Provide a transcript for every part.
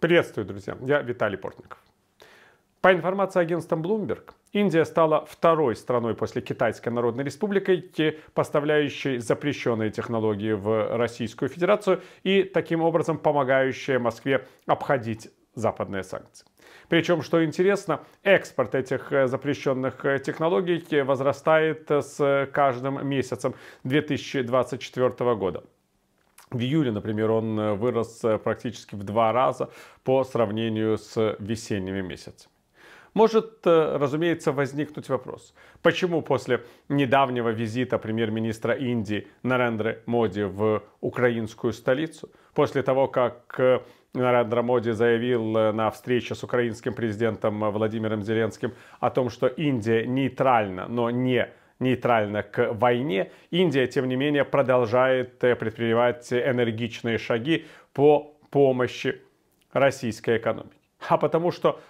Приветствую, друзья. Я Виталий Портников. По информации агентства Bloomberg, Индия стала второй страной после Китайской Народной Республики, поставляющей запрещенные технологии в Российскую Федерацию и таким образом помогающей Москве обходить западные санкции. Причем, что интересно, экспорт этих э, запрещенных э, технологий возрастает с каждым месяцем 2024 года. В июле, например, он э, вырос э, практически в два раза по сравнению с весенними месяцами. Может, э, разумеется, возникнуть вопрос, почему после недавнего визита премьер-министра Индии Нарендры Моди в украинскую столицу, после того, как Нарендра Моди заявил на встрече с украинским президентом Владимиром Зеленским о том, что Индия нейтральна, но не нейтрально к войне, Индия, тем не менее, продолжает э, предпринимать энергичные шаги по помощи российской экономике. А потому что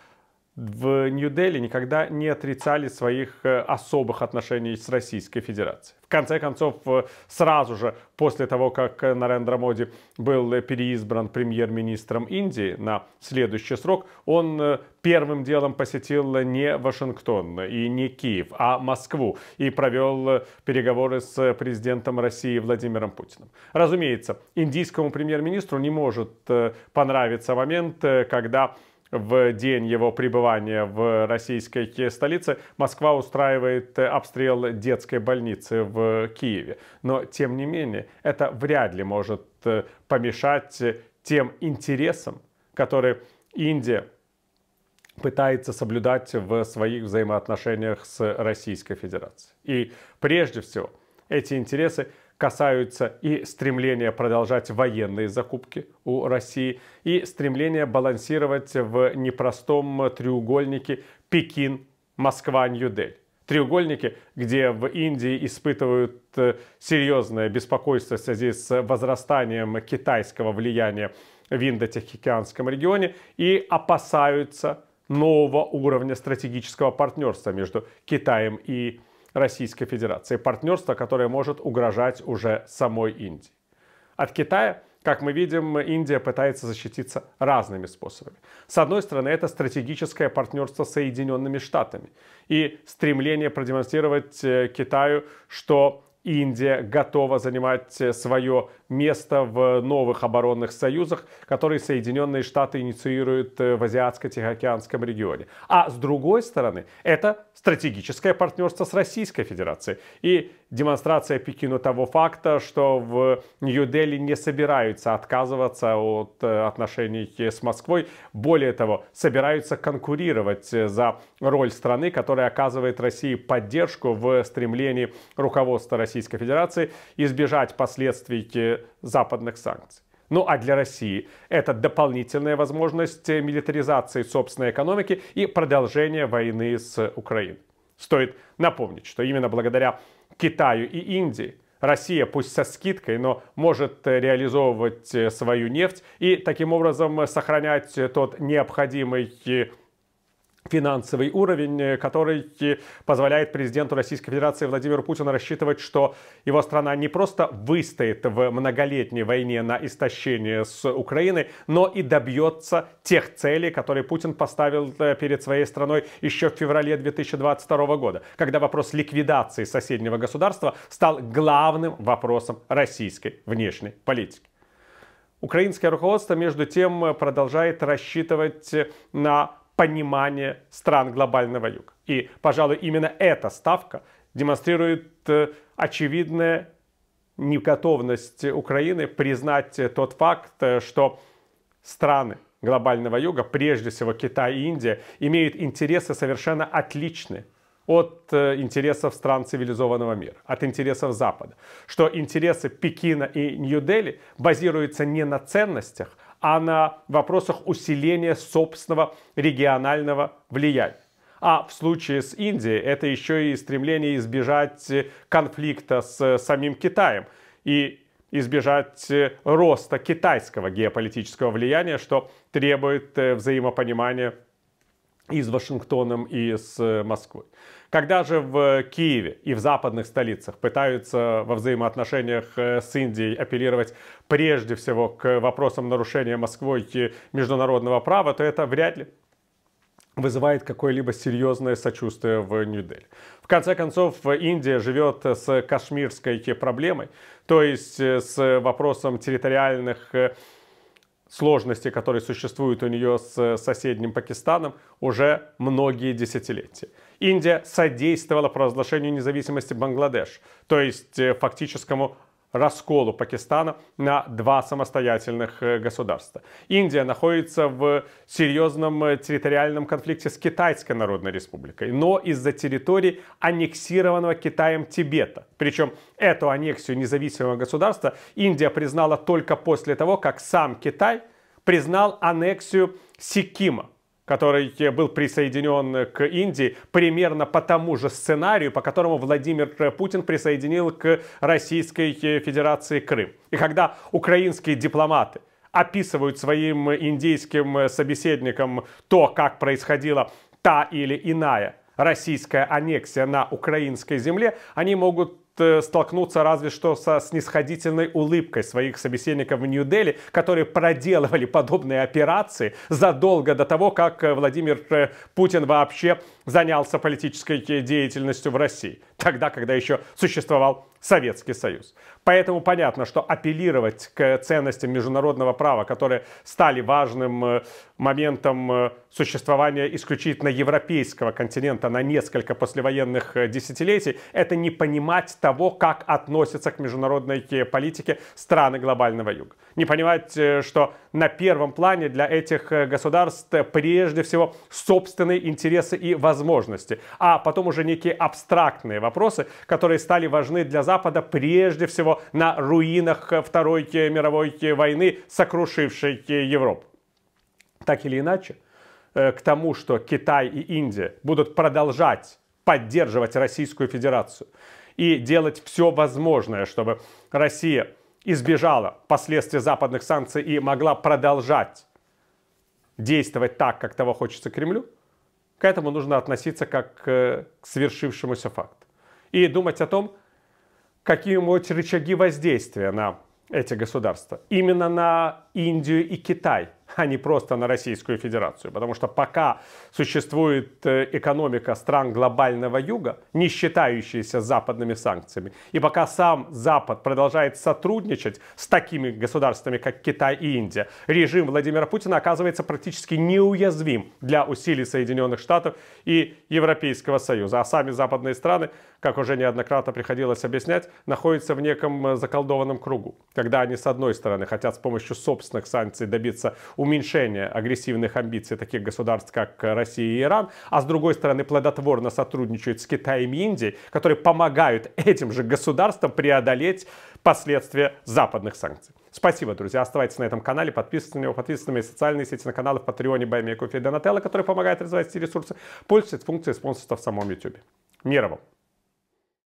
в Нью-Дели никогда не отрицали своих э, особых отношений с Российской Федерацией. В конце концов, э, сразу же после того, как Нарендра Моди был переизбран премьер-министром Индии на следующий срок, он э, первым делом посетил не Вашингтон и не Киев, а Москву и провел переговоры с президентом России Владимиром Путиным. Разумеется, индийскому премьер-министру не может понравиться момент, когда в день его пребывания в российской столице Москва устраивает обстрел детской больницы в Киеве. Но, тем не менее, это вряд ли может э, помешать тем интересам, которые Индия пытается соблюдать в своих взаимоотношениях с Российской Федерацией. И прежде всего, эти интересы касаются и стремления продолжать военные закупки у России, и стремления балансировать в непростом треугольнике Пекин, Москва, Нью-Дель. Треугольнике, где в Индии испытывают э, серьезное беспокойство в связи с возрастанием китайского влияния в Индо-Тихоокеанском регионе и опасаются нового уровня стратегического партнерства между Китаем и Россией Российской Федерации, партнерство, которое может угрожать уже самой Индии. От Китая, как мы видим, Индия пытается защититься разными способами. С одной стороны, это стратегическое партнерство с Соединенными Штатами и стремление продемонстрировать э, Китаю, что Индия готова занимать э, свое место в новых оборонных союзах, которые Соединенные Штаты инициируют э, в Азиатско-Тихоокеанском регионе. А с другой стороны, это стратегическое партнерство с Российской Федерацией и демонстрация Пекину того факта, что в Нью-Дели не собираются отказываться от э, отношений э, с Москвой. Более того, собираются конкурировать за роль страны, которая оказывает России поддержку в стремлении руководства Российской Федерации избежать последствий западных санкций. Ну а для России это дополнительная возможность милитаризации собственной экономики и продолжения войны с Украиной. Стоит напомнить, что именно благодаря Китаю и Индии Россия, пусть со скидкой, но может реализовывать э, свою нефть и таким образом сохранять тот необходимый э, финансовый уровень, э, который э, позволяет президенту Российской Федерации Владимиру Путину рассчитывать, что его страна не просто выстоит в многолетней войне на истощение с Украиной, но и добьется тех целей, которые Путин поставил э, перед своей страной еще в феврале 2022 года, когда вопрос ликвидации соседнего государства стал главным вопросом российской внешней политики. Украинское руководство, между тем, продолжает рассчитывать на понимание стран глобального юга. И, пожалуй, именно эта ставка демонстрирует э, очевидную неготовность Украины признать э, тот факт, э, что страны глобального юга, прежде всего Китай и Индия, имеют интересы совершенно отличные от интересов стран цивилизованного мира, от интересов Запада. Что интересы Пекина и Нью-Дели базируются не на ценностях, а на вопросах усиления собственного регионального влияния. А в случае с Индией это еще и стремление избежать э, конфликта с э, самим Китаем и избежать э, роста китайского геополитического влияния, что требует взаимопонимания и с Вашингтоном, и с э, Москвой. Когда же в Киеве и в западных столицах пытаются во взаимоотношениях э, с Индией апеллировать прежде всего к вопросам нарушения Москвой международного права, то это вряд ли вызывает какое-либо серьезное сочувствие в Нью-Дели. В конце концов, Индия живет с кашмирской проблемой, то есть э, с вопросом территориальных сложности, которые существуют у нее с э, соседним Пакистаном уже многие десятилетия. Индия содействовала провозглашению независимости Бангладеш, то есть э, фактическому расколу Пакистана на два самостоятельных э, государства. Индия находится в серьезном э, территориальном конфликте с Китайской Народной Республикой, но из-за территории аннексированного Китаем Тибета. Причем эту аннексию независимого государства Индия признала только после того, как сам Китай признал аннексию Сикима который э, был присоединен э, к Индии, примерно по тому же сценарию, по которому Владимир э, Путин присоединил к Российской Федерации Крым. И когда украинские дипломаты описывают своим индийским собеседникам то, как происходила та или иная российская аннексия на украинской земле, они могут Э, столкнуться разве что со снисходительной улыбкой своих собеседников в Нью-Дели, которые проделывали подобные операции задолго до того, как э, Владимир э, Путин вообще занялся политической деятельностью в России, тогда, когда еще существовал Советский Союз. Поэтому понятно, что апеллировать к ценностям международного права, которые стали важным э, моментом э, существования исключительно европейского континента на несколько послевоенных э, десятилетий, это не понимать того, как относятся к международной политике страны глобального юга. Не понимать, что на первом плане для этих э, государств прежде всего собственные интересы и возможности, а потом уже некие абстрактные вопросы, которые стали важны для Запада прежде всего на руинах э, Второй э, мировой войны, сокрушившей Европу. Так или иначе, к тому, что Китай и Индия будут продолжать поддерживать Российскую Федерацию и делать все возможное, чтобы Россия избежала последствий западных санкций и могла продолжать действовать так, как того хочется Кремлю, к этому нужно относиться как э, к свершившемуся факту. И думать о том, какие могут рычаги воздействия на эти государства. Именно на Индию и Китай – а не просто на Российскую Федерацию. Потому что пока существует э, экономика стран глобального юга, не считающаяся западными санкциями, и пока сам Запад продолжает сотрудничать с такими государствами, как Китай и Индия, режим Владимира Путина оказывается практически неуязвим для усилий Соединенных Штатов и Европейского Союза. А сами западные страны, как уже неоднократно приходилось объяснять, находятся в неком э, заколдованном кругу, когда они с одной стороны хотят с помощью собственных санкций добиться Уменьшение агрессивных амбиций таких государств, как Россия и Иран, а с другой стороны плодотворно сотрудничают с Китаем и Индией, которые помогают этим же государствам преодолеть последствия западных санкций. Спасибо, друзья. Оставайтесь на этом канале, подписывайтесь на него, подписывайтесь на мои социальные сети, на каналы в Патреоне, Баймия, Кофе и Донателло, которые помогают развивать эти ресурсы. Пользуйтесь функцией спонсорства в самом YouTube. Мира вам!